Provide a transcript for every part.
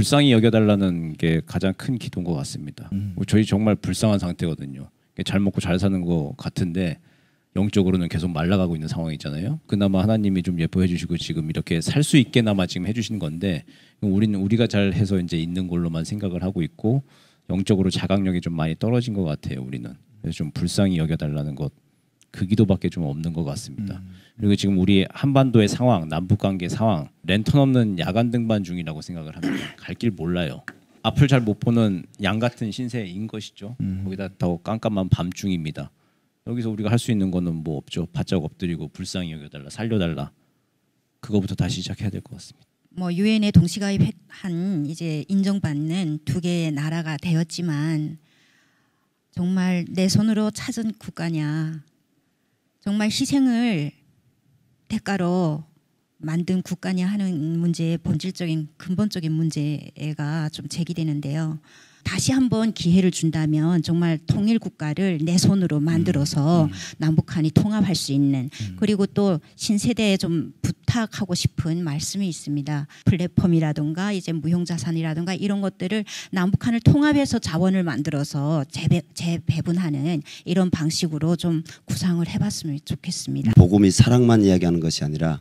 불쌍히 여겨달라는 게 가장 큰 기도인 것 같습니다. 음. 뭐 저희 정말 불쌍한 상태거든요. 잘 먹고 잘 사는 것 같은데 영적으로는 계속 말라가고 있는 상황이잖아요. 그나마 하나님이 좀 예뻐해 주시고 지금 이렇게 살 수 있게나마 지금 해주시는 건데 우리는 우리가 잘 해서 이제 있는 걸로만 생각을 하고 있고 영적으로 자각력이 좀 많이 떨어진 것 같아요. 우리는 그래서 좀 불쌍히 여겨달라는 것그 기도밖에 좀 없는 것 같습니다. 음. 그리고 지금 우리 한반도의 상황, 남북 관계 상황, 랜턴 없는 야간 등반 중이라고 생각을 합니다. 갈 길 몰라요. 앞을 잘 못 보는 양 같은 신세인 것이죠. 음. 거기다 더 깜깜한 밤중입니다. 여기서 우리가 할 수 있는 거는 뭐 없죠. 바짝 엎드리고 불쌍히 여겨달라, 살려달라. 그거부터 다시 시작해야 될 것 같습니다. 뭐 유엔에 동시가입한 이제 인정받는 두 개의 나라가 되었지만 정말 내 손으로 찾은 국가냐 정말 희생을 대가로 만든 국가냐 하는 문제의 본질적인 근본적인 문제가 좀 제기되는데요. 다시 한번 기회를 준다면 정말 통일 국가를 내 손으로 만들어서 음, 음. 남북한이 통합할 수 있는 음. 그리고 또 신세대에 좀 부탁하고 싶은 말씀이 있습니다. 플랫폼이라든가 이제 무형자산이라든가 이런 것들을 남북한을 통합해서 자원을 만들어서 재배, 재배분하는 이런 방식으로 좀 구상을 해봤으면 좋겠습니다. 복음이 사랑만 이야기하는 것이 아니라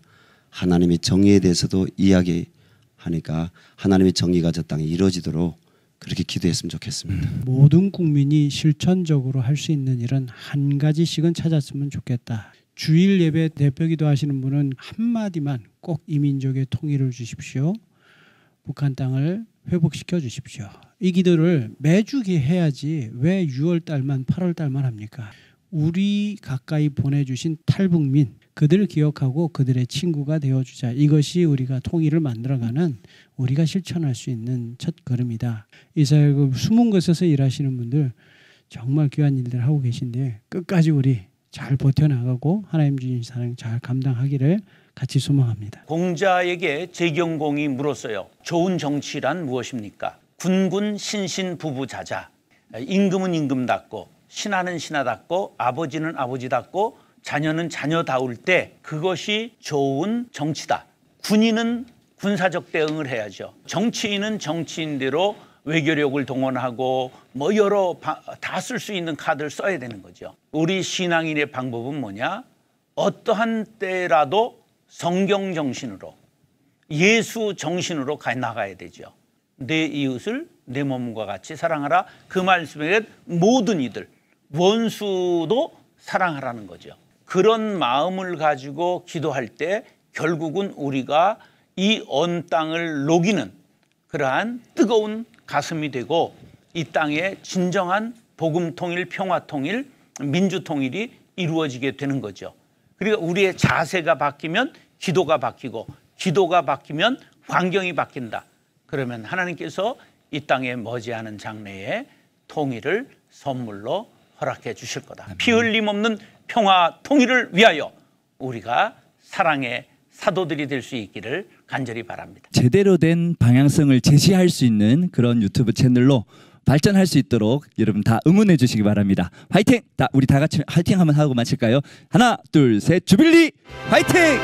하나님의 정의에 대해서도 이야기하니까 하나님의 정의가 저 땅에 이루어지도록 그렇게 기도했으면 좋겠습니다. 음. 모든 국민이 실천적으로 할 수 있는 일은 한 가지씩은 찾았으면 좋겠다. 주일 예배 대표 기도하시는 분은 한마디만 꼭 이민족의 통일을 주십시오. 북한 땅을 회복시켜 주십시오. 이 기도를 매주 해야지 왜 6월 달만 8월 달만 합니까? 우리 가까이 보내주신 탈북민 그들을 기억하고 그들의 친구가 되어주자. 이것이 우리가 통일을 만들어가는 우리가 실천할 수 있는 첫 걸음이다. 이사야 그 숨은 곳에서 일하시는 분들 정말 귀한 일들 하고 계신데 끝까지 우리 잘 버텨나가고 하나님 주신 사랑 잘 감당하기를 같이 소망합니다. 공자에게 재경공이 물었어요. 좋은 정치란 무엇입니까? 군군 신신 부부자자. 임금은 임금답고 신하는 신하답고 아버지는 아버지답고 자녀는 자녀다울 때 그것이 좋은 정치다. 군인은 군사적 대응을 해야죠. 정치인은 정치인대로 외교력을 동원하고 뭐 여러 다 쓸 수 있는 카드를 써야 되는 거죠. 우리 신앙인의 방법은 뭐냐? 어떠한 때라도 성경 정신으로 예수 정신으로 가 나가야 되죠. 내 이웃을 내 몸과 같이 사랑하라. 그 말씀에 모든 이들 원수도 사랑하라는 거죠. 그런 마음을 가지고 기도할 때 결국은 우리가 이 언 땅을 녹이는 그러한 뜨거운 가슴이 되고 이 땅에 진정한 복음 통일, 평화 통일, 민주 통일이 이루어지게 되는 거죠. 그러니까 우리의 자세가 바뀌면 기도가 바뀌고 기도가 바뀌면 환경이 바뀐다. 그러면 하나님께서 이 땅에 머지않은 장래에 통일을 선물로 허락해 주실 거다. 피 흘림 없는 평화 통일을 위하여 우리가 사랑의 사도들이 될 수 있기를 간절히 바랍니다. 제대로 된 방향성을 제시할 수 있는 그런 유튜브 채널로 발전할 수 있도록 여러분 다 응원해 주시기 바랍니다. 화이팅! 다 우리 다 같이 화이팅 한번 하고 마실까요 하나, 둘, 셋, 주빌리 화이팅!